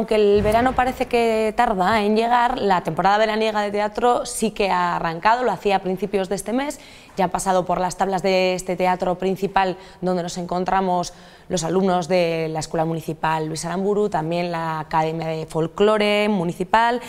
aunque el verano parece que tarda en llegar, la temporada veraniega de teatro sí que ha arrancado, lo hacía a principios de este mes, ya ha pasado por las tablas de este teatro principal donde nos encontramos los alumnos de la Escuela Municipal Luis Aramburu, también la Academia de Folclore Municipal,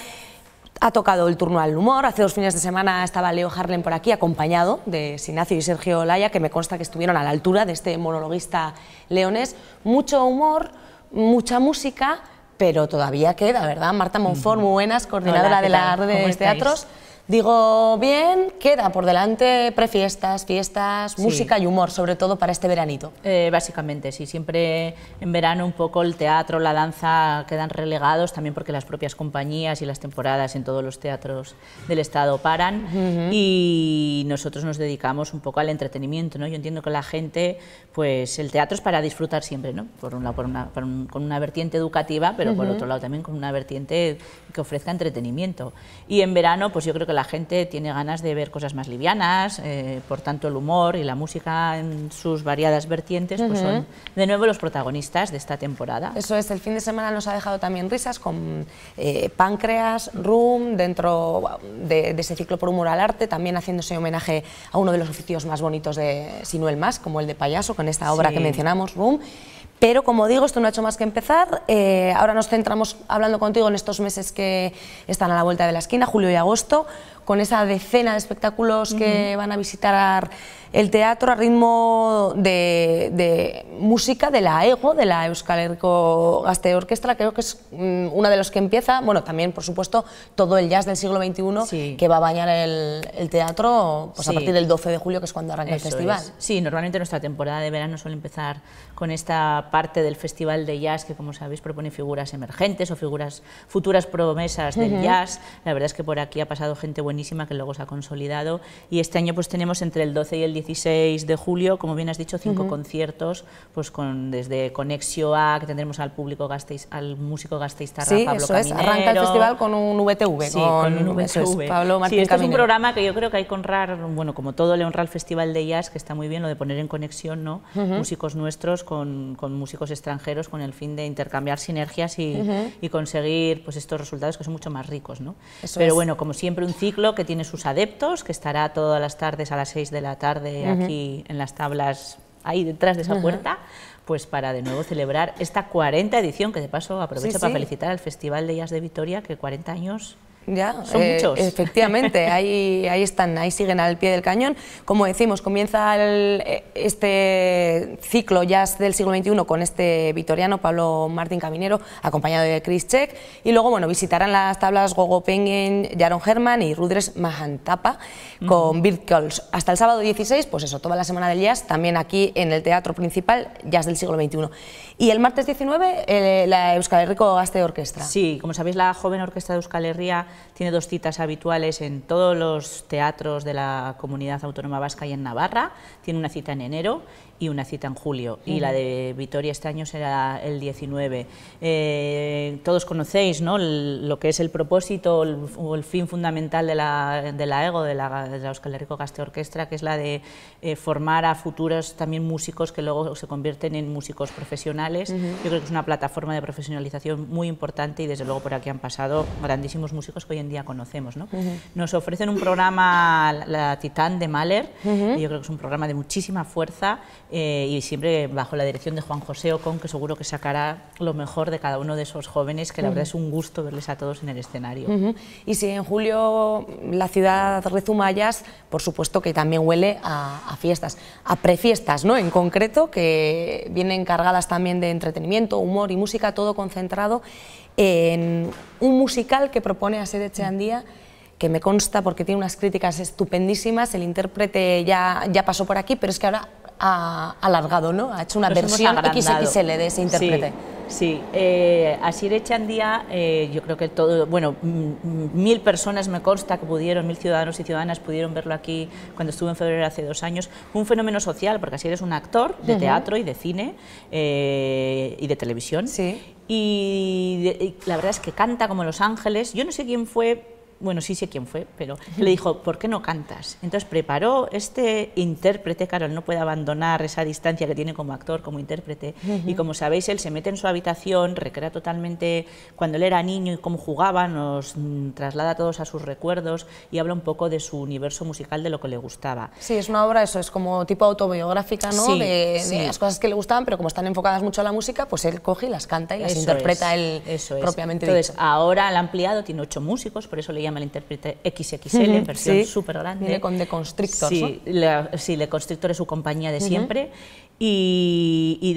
ha tocado el turno al humor. Hace dos fines de semana estaba Leo Harlem por aquí, acompañado de Sinacio y Sergio Laya, que me consta que estuvieron a la altura de este monologuista leonés. Mucho humor, mucha música, pero todavía queda, ¿verdad? Marta Monfort, muy buenas, coordinadora de la red de teatros. Digo, bien, queda por delante prefiestas, fiestas, música y humor, sobre todo para este veranito. Eh, básicamente, sí, siempre en verano un poco el teatro, la danza quedan relegados, también porque las propias compañías y las temporadas en todos los teatros del Estado paran y nosotros nos dedicamos un poco al entretenimiento, ¿no? Yo entiendo que la gente, pues el teatro es para disfrutar siempre, ¿no? Por un lado, una, con una vertiente educativa, pero por otro lado también con una vertiente que ofrezca entretenimiento. Y en verano, pues yo creo que la gente tiene ganas de ver cosas más livianas, eh, por tanto el humor y la música en sus variadas vertientes pues son de nuevo los protagonistas de esta temporada. Eso es, el fin de semana nos ha dejado también risas con eh, Páncreas, Room, dentro de, ese ciclo por humor al arte, también haciéndose homenaje a uno de los oficios más bonitos de Sinuel Más, como el de payaso, con esta obra que mencionamos, Room pero como digo, esto no ha hecho más que empezar. Eh, ahora nos centramos hablando contigo en estos meses que están a la vuelta de la esquina, julio y agosto con esa decena de espectáculos que van a visitar el teatro a ritmo de, música de la EGO, de la Euskal Herriko Gaste Orquestra, creo que es mm, una de los que empieza, bueno, también, por supuesto, todo el jazz del siglo XXI que va a bañar el, teatro pues a partir del 12 de julio, que es cuando arranca el festival. Sí, normalmente nuestra temporada de verano suele empezar con esta parte del festival de jazz que, como sabéis, propone figuras emergentes o figuras futuras promesas del jazz. La verdad es que por aquí ha pasado gente buenísima que luego se ha consolidado. Y este año pues tenemos entre el 12 y el 16 de julio, como bien has dicho, cinco conciertos, pues con, desde Conexio A, que tendremos al público Gasteiz, al músico gastista sí, eso es, arranca el festival con un VTV. Sí, con, un VTV. Pablo Martín sí, es un programa que yo creo que hay que honrar, bueno, como todo le honra al Festival de Jazz, que está muy bien lo de poner en conexión ¿no? músicos nuestros con, con, músicos extranjeros con el fin de intercambiar sinergias y, y conseguir pues estos resultados que son mucho más ricos. ¿no? Pero bueno, como siempre un ciclo que tiene sus adeptos, que estará todas las tardes a las 6 de la tarde aquí en las tablas, ahí detrás de esa puerta, pues para de nuevo celebrar esta 40 edición, que de paso aprovecho para felicitar al Festival de Jazz de Vitoria, que 40 años ya, Son eh, muchos. Efectivamente, ahí, ahí están, ahí siguen al pie del cañón. Como decimos, comienza eh, este ciclo jazz del siglo XXI con este vitoriano, Pablo Martín Caminero, acompañado de Chris Check. Y luego, bueno, visitarán las tablas Gogo Pengen, Jaron Herman y Rudres Mahantapa con Bird Hasta el sábado 16, pues eso, toda la semana del jazz, también aquí en el Teatro Principal, Jazz del siglo XXI. Y el martes 19, eh, la Euskal Herriko Gaste Orquestra. Sí, como sabéis, la joven orquesta de Euskal Herria tiene dos citas habituales en todos los teatros de la comunidad autónoma vasca y en Navarra. Tiene una cita en enero y una cita en julio. Y la de Vitoria este año será el 19. Eh, todos conocéis ¿no? lo que es el propósito o el, fin fundamental de la, de la EGO, de la, de la Gaste Orquestra, que es la de eh, formar a futuros también músicos que luego se convierten en músicos profesionales. Yo creo que es una plataforma de profesionalización muy importante y desde luego por aquí han pasado grandísimos músicos que hoy en conocemos. ¿no? Nos ofrecen un programa, la Titán de maler y yo creo que es un programa de muchísima fuerza eh, y siempre bajo la dirección de Juan José Ocon, que seguro que sacará lo mejor de cada uno de esos jóvenes, que la verdad es un gusto verles a todos en el escenario. Y si en julio la ciudad rezumayas, por supuesto que también huele a, fiestas, a prefiestas, ¿no? En concreto, que vienen cargadas también de entretenimiento, humor y música, todo concentrado en un musical que propone a Sede Cheandía que me consta porque tiene unas críticas estupendísimas, el intérprete ya, pasó por aquí, pero es que ahora ha alargado, ¿no? Ha hecho una versión XXL de ese intérprete. Sí, eh, Asir Echandía, eh, yo creo que todo, bueno, mm, mil personas me consta que pudieron, mil ciudadanos y ciudadanas pudieron verlo aquí cuando estuve en febrero hace dos años. Fue un fenómeno social, porque así es un actor de teatro y de cine eh, y de televisión. Sí. y, la verdad es que canta como Los Ángeles. Yo no sé quién fue, bueno, sí sé quién fue, pero le dijo, ¿por qué no cantas? Entonces preparó este intérprete, claro, él no puede abandonar esa distancia que tiene como actor, como intérprete, y como sabéis, él se mete en su habitación, recrea totalmente cuando él era niño y cómo jugaba, nos mm, traslada todos a sus recuerdos y habla un poco de su universo musical, de lo que le gustaba. Sí, es una obra, eso, es como tipo autobiográfica, ¿no? de, las cosas que le gustaban, pero como están enfocadas mucho a la música, pues él coge y las canta y las interpreta él eso propiamente Entonces, ahora la ha ampliado, tiene ocho músicos, por eso le el intérprete XXL, versión súper grande. Viene con The Constrictor, sí, ¿no? sí, The Constrictor es su compañía de siempre y,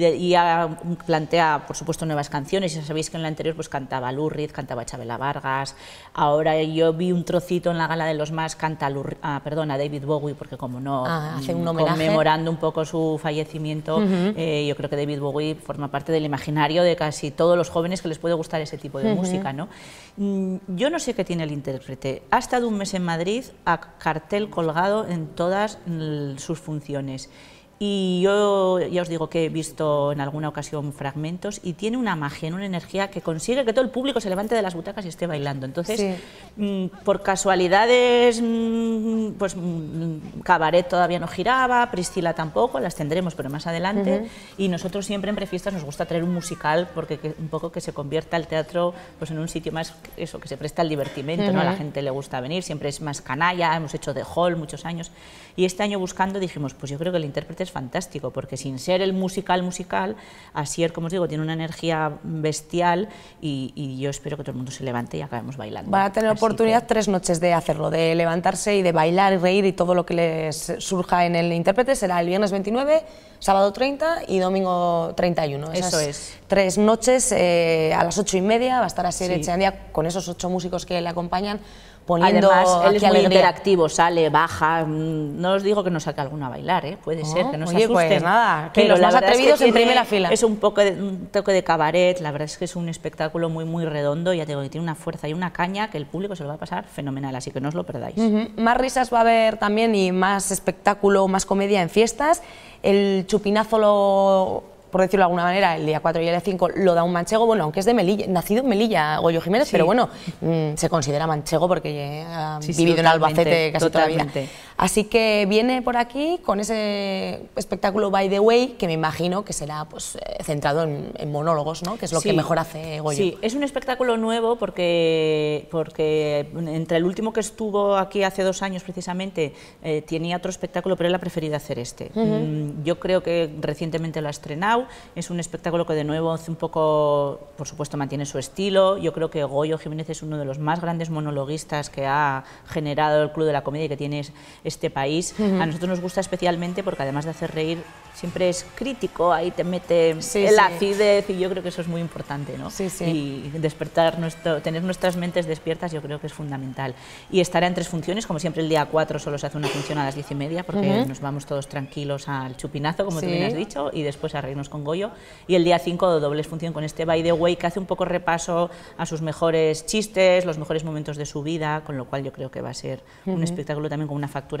plantea, por supuesto, nuevas canciones. Ya sabéis que en la anterior pues, cantaba Lurrit, cantaba Chabela Vargas. Ahora yo vi un trocito en la gala de los más, canta ah, David Bowie, porque como no, ah, hace un mm, homenaje. conmemorando un poco su fallecimiento, eh, yo creo que David Bowie forma parte del imaginario de casi todos los jóvenes que les puede gustar ese tipo de música. ¿no? Mm, yo no sé qué tiene el, intérprete ha estado un mes en Madrid a cartel colgado en todas mm, sus funciones y yo ya os digo que he visto en alguna ocasión fragmentos y tiene una magia, una energía que consigue que todo el público se levante de las butacas y esté bailando. Entonces, mm, por casualidades, mm, pues mm, Cabaret todavía no giraba, Priscila tampoco, las tendremos, pero más adelante. Y nosotros siempre en prefiestas nos gusta traer un musical porque un poco que se convierta el teatro pues en un sitio más eso que se presta al divertimento, ¿no? A la gente le gusta venir, siempre es más canalla, hemos hecho de hall muchos años y este año buscando dijimos, pues yo creo que el intérprete es fantástico, porque sin ser el musical musical, es, como os digo, tiene una energía bestial y, yo espero que todo el mundo se levante y acabemos bailando. Va a tener oportunidad tres noches de hacerlo, de levantarse y de bailar y reír y todo lo que les surja en el intérprete será el viernes 29, sábado 30 y domingo 31. Eso es. Tres noches eh, a las ocho y media va a estar Asier sí. día con esos ocho músicos que le acompañan poniendo Además, él aquí es interactivo, sale, baja. Mm, no os digo que no saque alguno a bailar, ¿eh? puede oh, ser que no se pues nada, que los más atrevidos en primera fila. Es un poco toque de cabaret, la verdad es que es un espectáculo muy muy redondo, ya te digo que tiene una fuerza y una caña que el público se lo va a pasar fenomenal, así que no os lo perdáis. Más risas va a haber también y más espectáculo, más comedia en fiestas. El chupinazo lo por decirlo de alguna manera, el día 4 y el día 5 lo da un manchego, bueno, aunque es de Melilla, nacido en Melilla, Goyo Jiménez, pero bueno, mm, se considera manchego porque eh, ha vivido en Albacete casi totalmente. toda vida. Así que viene por aquí con ese espectáculo By the Way, que me imagino que será pues, eh, centrado en, monólogos, ¿no? que es lo que mejor hace Goyo. Sí, es un espectáculo nuevo porque, porque entre el último que estuvo aquí hace dos años precisamente eh, tenía otro espectáculo, pero él ha preferido hacer este. Mm, yo creo que recientemente lo ha estrenado, es un espectáculo que de nuevo hace un poco, por supuesto, mantiene su estilo. Yo creo que Goyo Jiménez es uno de los más grandes monologuistas que ha generado el Club de la Comedia y que tiene este país. A nosotros nos gusta especialmente porque además de hacer reír, siempre es crítico, ahí te mete la el acidez y yo creo que eso es muy importante, ¿no? y despertar nuestro, tener nuestras mentes despiertas yo creo que es fundamental. Y estará en tres funciones, como siempre el día 4 solo se hace una función a las 10 y media porque nos vamos todos tranquilos al chupinazo, como tú bien has dicho, y después a reírnos con Goyo. Y el día 5 dobles función con este By the Way que hace un poco repaso a sus mejores chistes, los mejores momentos de su vida, con lo cual yo creo que va a ser un espectáculo también con una factura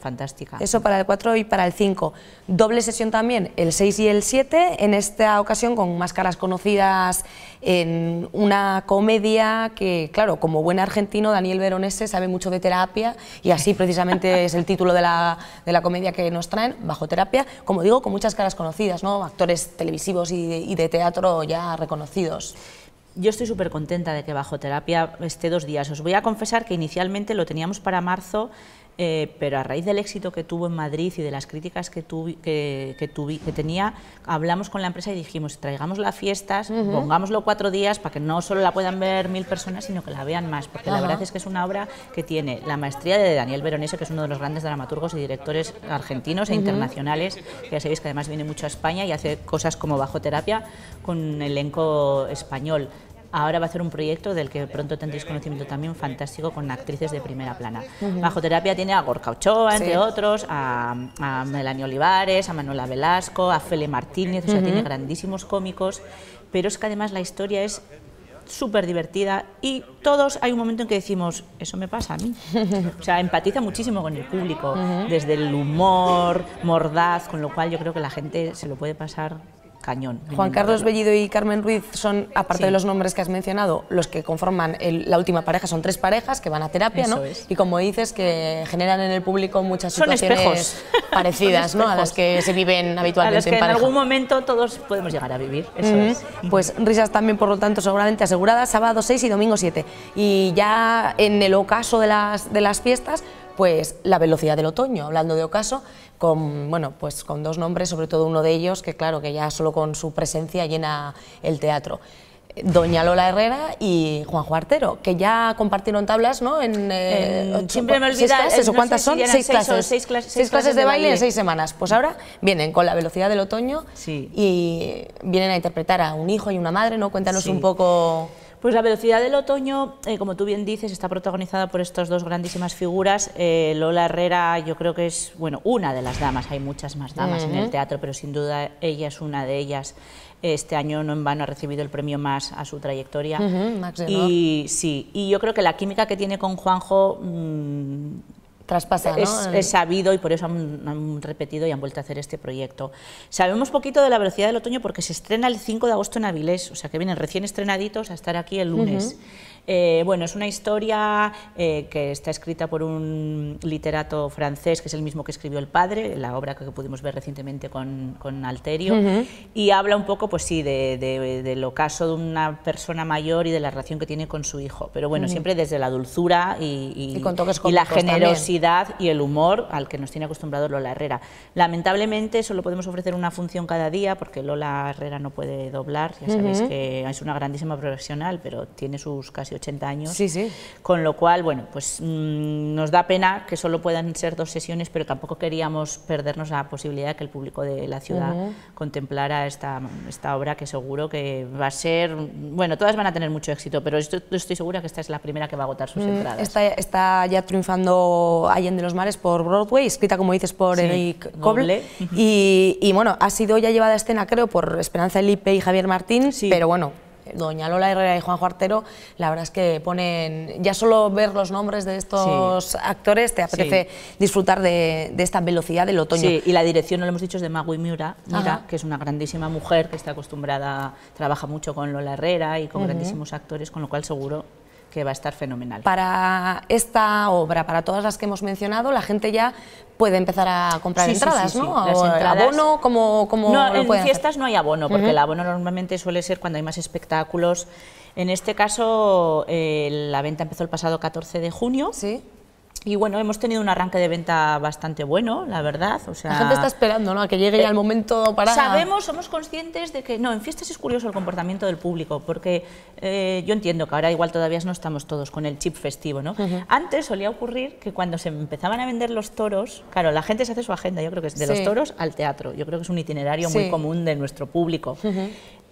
fantástica. Eso para el 4 y para el 5. Doble sesión también, el 6 y el 7, en esta ocasión con más caras conocidas en una comedia que, claro, como buen argentino, Daniel Veronese sabe mucho de terapia y así precisamente es el título de la, comedia que nos traen, Bajo Terapia, como digo, con muchas caras conocidas, ¿no? actores televisivos y de, y de teatro ya reconocidos. Yo estoy súper contenta de que Bajo Terapia esté dos días. Os voy a confesar que inicialmente lo teníamos para marzo eh, pero a raíz del éxito que tuvo en Madrid y de las críticas que, que, que, tenía, hablamos con la empresa y dijimos, traigamos las fiestas, pongámoslo cuatro días para que no solo la puedan ver mil personas, sino que la vean más, porque la verdad es que es una obra que tiene la maestría de Daniel Veronese, que es uno de los grandes dramaturgos y directores argentinos e internacionales, que ya sabéis que además viene mucho a España y hace cosas como bajo terapia con elenco español ahora va a hacer un proyecto del que pronto tendréis conocimiento también fantástico con actrices de primera plana. Bajo terapia tiene a Gorka Ochoa, entre otros, a, Melanie Olivares, a Manuela Velasco, a Fele Martínez, o sea, tiene grandísimos cómicos, pero es que además la historia es súper divertida y todos hay un momento en que decimos, eso me pasa a mí. O sea, empatiza muchísimo con el público, desde el humor, mordaz, con lo cual yo creo que la gente se lo puede pasar cañón. Juan Carlos Bellido y Carmen Ruiz son, aparte de los nombres que has mencionado, los que conforman la última pareja. Son tres parejas que van a terapia, Y como dices, que generan en el público muchas situaciones parecidas, ¿no? A las que se viven habitualmente. en, pareja. en algún momento todos podemos llegar a vivir. Eso es. Pues risas también, por lo tanto, seguramente aseguradas, sábado 6 y domingo 7. Y ya en el ocaso de de las fiestas, pues La velocidad del otoño, hablando de ocaso, con, bueno, pues con dos nombres, sobre todo uno de ellos, que claro, que ya solo con su presencia llena el teatro. Doña Lola Herrera y Juan Juartero, que ya compartieron tablas, ¿no? En, ¿Cuántas son? Seis, clases. de, baile, en seis semanas. Pues ahora vienen con la velocidad del otoño y vienen a interpretar a un hijo y una madre, ¿no? Cuéntanos un poco. Pues la velocidad del otoño, eh, como tú bien dices, está protagonizada por estas dos grandísimas figuras. Eh, Lola Herrera, yo creo que es, bueno, una de las damas, hay muchas más damas en el teatro, pero sin duda ella es una de ellas. Este año no en vano ha recibido el premio más a su trayectoria. y sí, y yo creo que la química que tiene con Juanjo mm, Traspasa, es, sabido y por eso han, repetido y han vuelto a hacer este proyecto. Sabemos poquito de la velocidad del otoño porque se estrena el 5 de agosto en Avilés, o sea que vienen recién estrenaditos a estar aquí el lunes. Eh, bueno, es una historia eh, que está escrita por un literato francés, que es el mismo que escribió El Padre, la obra que pudimos ver recientemente con, Alterio, y habla un poco, pues sí, de, del ocaso de una persona mayor y de la relación que tiene con su hijo, pero bueno, siempre desde la dulzura y, la generosidad y el humor al que nos tiene acostumbrado Lola Herrera. Lamentablemente solo podemos ofrecer una función cada día porque Lola Herrera no puede doblar, ya sabéis que es una grandísima profesional, pero tiene sus casi 80 años, con lo cual, bueno, pues mm, nos da pena que solo puedan ser dos sesiones, pero tampoco queríamos perdernos la posibilidad de que el público de la ciudad contemplara esta, esta obra que seguro que va a ser, bueno, todas van a tener mucho éxito, pero estoy, segura que esta es la primera que va a agotar sus mm, entradas. Está, está, ya triunfando Allende los Mares por Broadway, escrita como dices por Eric Coble. Y, bueno, ha sido ya llevada a escena, creo, por Esperanza Elipe y Javier Martín, pero bueno, Doña Lola Herrera y Juan Juartero, la verdad es que ponen, ya solo ver los nombres de estos actores te apetece disfrutar de, esta velocidad del otoño. Sí, y la dirección, no lo hemos dicho, es de Magui Miura, que es una grandísima mujer que está acostumbrada, trabaja mucho con Lola Herrera y con grandísimos actores, con lo cual seguro que va a estar fenomenal. Para esta obra, para todas las que hemos mencionado, la gente ya puede empezar a comprar entradas, ¿no? ¿Abono? como no, en fiestas no hay abono, porque el abono normalmente suele ser cuando hay más espectáculos. En este caso, eh, la venta empezó el pasado 14 de junio. Sí y bueno, hemos tenido un arranque de venta bastante bueno, la verdad. O sea, la gente está esperando, ¿no? A que llegue ya el eh, momento para... Sabemos, somos conscientes de que... No, en fiestas es curioso el comportamiento del público, porque eh, yo entiendo que ahora igual todavía no estamos todos con el chip festivo, ¿no? Antes solía ocurrir que cuando se empezaban a vender los toros, claro, la gente se hace su agenda, yo creo que es de los toros al teatro. Yo creo que es un itinerario muy común de nuestro público.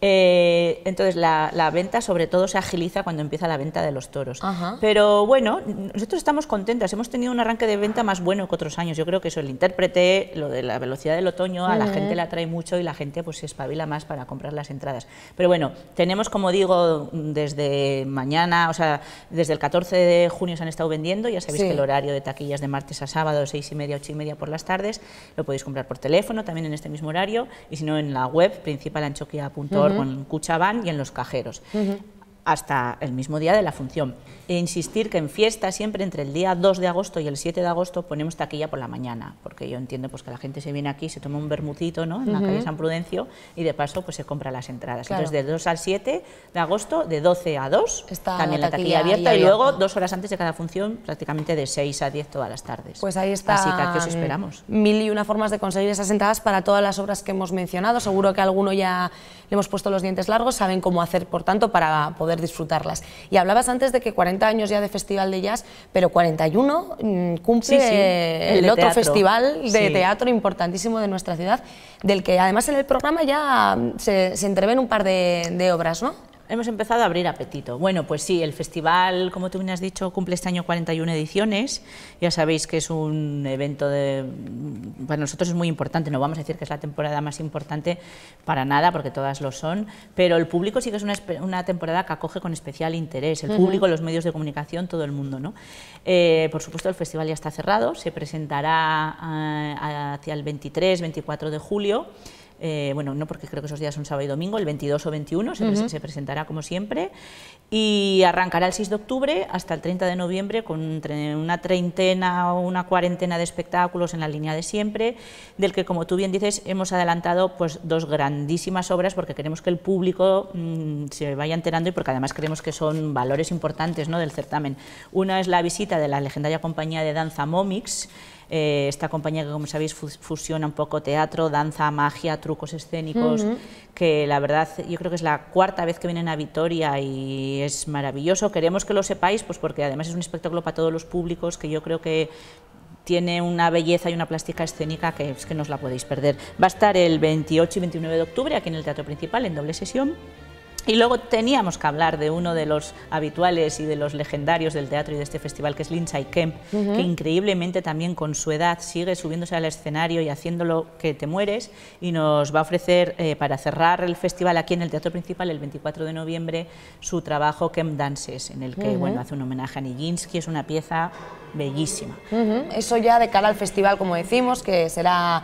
Eh, entonces la, venta sobre todo se agiliza cuando empieza la venta de los toros. Pero bueno, nosotros estamos contentas, hemos tenido un arranque de venta más bueno que otros años. Yo creo que eso, el intérprete, lo de la velocidad del otoño, a la gente la atrae mucho y la gente pues se espabila más para comprar las entradas. Pero bueno, tenemos como digo, desde mañana, o sea, desde el 14 de junio se han estado vendiendo, ya sabéis que el horario de taquillas de martes a sábado, 6 y media, 8 y media por las tardes, lo podéis comprar por teléfono también en este mismo horario y si no en la web principalanchoquia.org con Cuchabán y en los cajeros hasta el mismo día de la función. E insistir que en fiesta siempre entre el día 2 de agosto y el 7 de agosto ponemos taquilla por la mañana, porque yo entiendo pues, que la gente se viene aquí, se toma un bermudito ¿no? en la calle San Prudencio y de paso pues, se compra las entradas. Entonces, de 2 al 7 de agosto, de 12 a 2, Está también la taquilla, abierta y, luego dos horas antes de cada función, prácticamente de 6 a 10 todas las tardes. Pues ahí está. Así que os esperamos. Mil y una formas de conseguir esas entradas para todas las obras que hemos mencionado. Seguro que a alguno ya le hemos puesto los dientes largos, saben cómo hacer, por tanto, para poder disfrutarlas. Y hablabas antes de que 40 años ya de Festival de Jazz, pero 41 mm, cumple el, otro festival de teatro importantísimo de nuestra ciudad, del que además en el programa ya mm, se, se entreven un par de, de obras, ¿no? hemos empezado a abrir apetito. Bueno, pues sí, el festival, como tú me has dicho, cumple este año 41 ediciones. Ya sabéis que es un evento de... Para nosotros es muy importante, no vamos a decir que es la temporada más importante para nada, porque todas lo son, pero el público sí que es una, temporada que acoge con especial interés. El público, los medios de comunicación, todo el mundo. ¿no? Eh, por supuesto, el festival ya está cerrado, se presentará eh, hacia el 23, 24 de julio. Eh, bueno, no porque creo que esos días son sábado y domingo, el 22 o 21 se, se, presentará como siempre y arrancará el 6 de octubre hasta el 30 de noviembre con una treintena o una cuarentena de espectáculos en la línea de siempre, del que como tú bien dices hemos adelantado pues dos grandísimas obras porque queremos que el público mm, se vaya enterando y porque además creemos que son valores importantes ¿no? del certamen. Una es la visita de la legendaria compañía de danza Momix, eh, esta compañía que, como sabéis, fusiona un poco teatro, danza, magia, trucos escénicos, que la verdad yo creo que es la cuarta vez que vienen a Vitoria y es maravilloso. Queremos que lo sepáis, pues porque además es un espectáculo para todos los públicos que yo creo que tiene una belleza y una plástica escénica que es que no os la podéis perder. Va a estar el 28 y 29 de octubre aquí en el Teatro Principal en doble sesión. Y luego teníamos que hablar de uno de los habituales y de los legendarios del teatro y de este festival, que es Lindsay Kemp, que increíblemente también con su edad sigue subiéndose al escenario y haciéndolo que te mueres. Y nos va a ofrecer, eh, para cerrar el festival aquí en el Teatro Principal el 24 de noviembre, su trabajo Kemp Dances, en el que bueno, hace un homenaje a Nijinsky. Es una pieza bellísima. Eso ya de cara al festival, como decimos, que será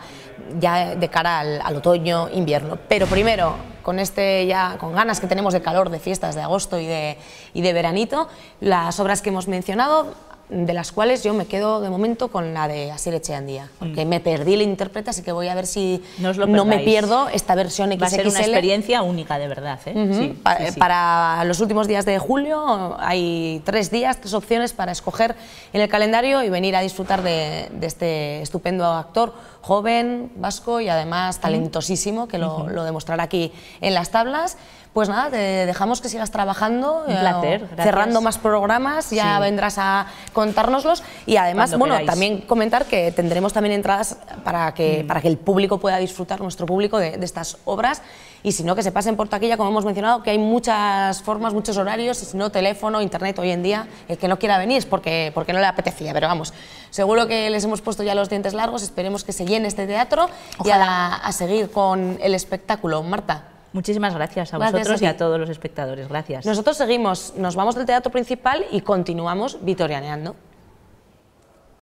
ya de cara al, al otoño, invierno. Pero primero con este ya con ganas que tenemos de calor, de fiestas, de agosto y de, de veranito, las obras que hemos mencionado, de las cuales yo me quedo de momento con la de Asir Echeandía, porque mm. me perdí la intérprete, así que voy a ver si no, me pierdo esta versión XXL. Va a ser una experiencia única, de verdad. ¿eh? Eh, para los últimos días de julio hay tres días, tres opciones para escoger en el calendario y venir a disfrutar de este estupendo actor joven, vasco y además talentosísimo, que lo, demostrará aquí en las tablas. Pues nada, te dejamos que sigas trabajando, eh, cerrando más programas, ya vendrás a contárnoslos y además, bueno, también comentar que tendremos también entradas para que, mm. para que el público pueda disfrutar, nuestro público, de estas obras y si no, que se pasen por taquilla, como hemos mencionado, que hay muchas formas, muchos horarios, si no, teléfono, internet hoy en día, el que no quiera venir es porque, porque no le apetecía, pero vamos, seguro que les hemos puesto ya los dientes largos, esperemos que se llene este teatro y a, seguir con el espectáculo. Marta. Muchísimas gracias a vosotros y a todos los espectadores. Gracias. Nosotros seguimos, nos vamos del teatro principal y continuamos vitorianeando.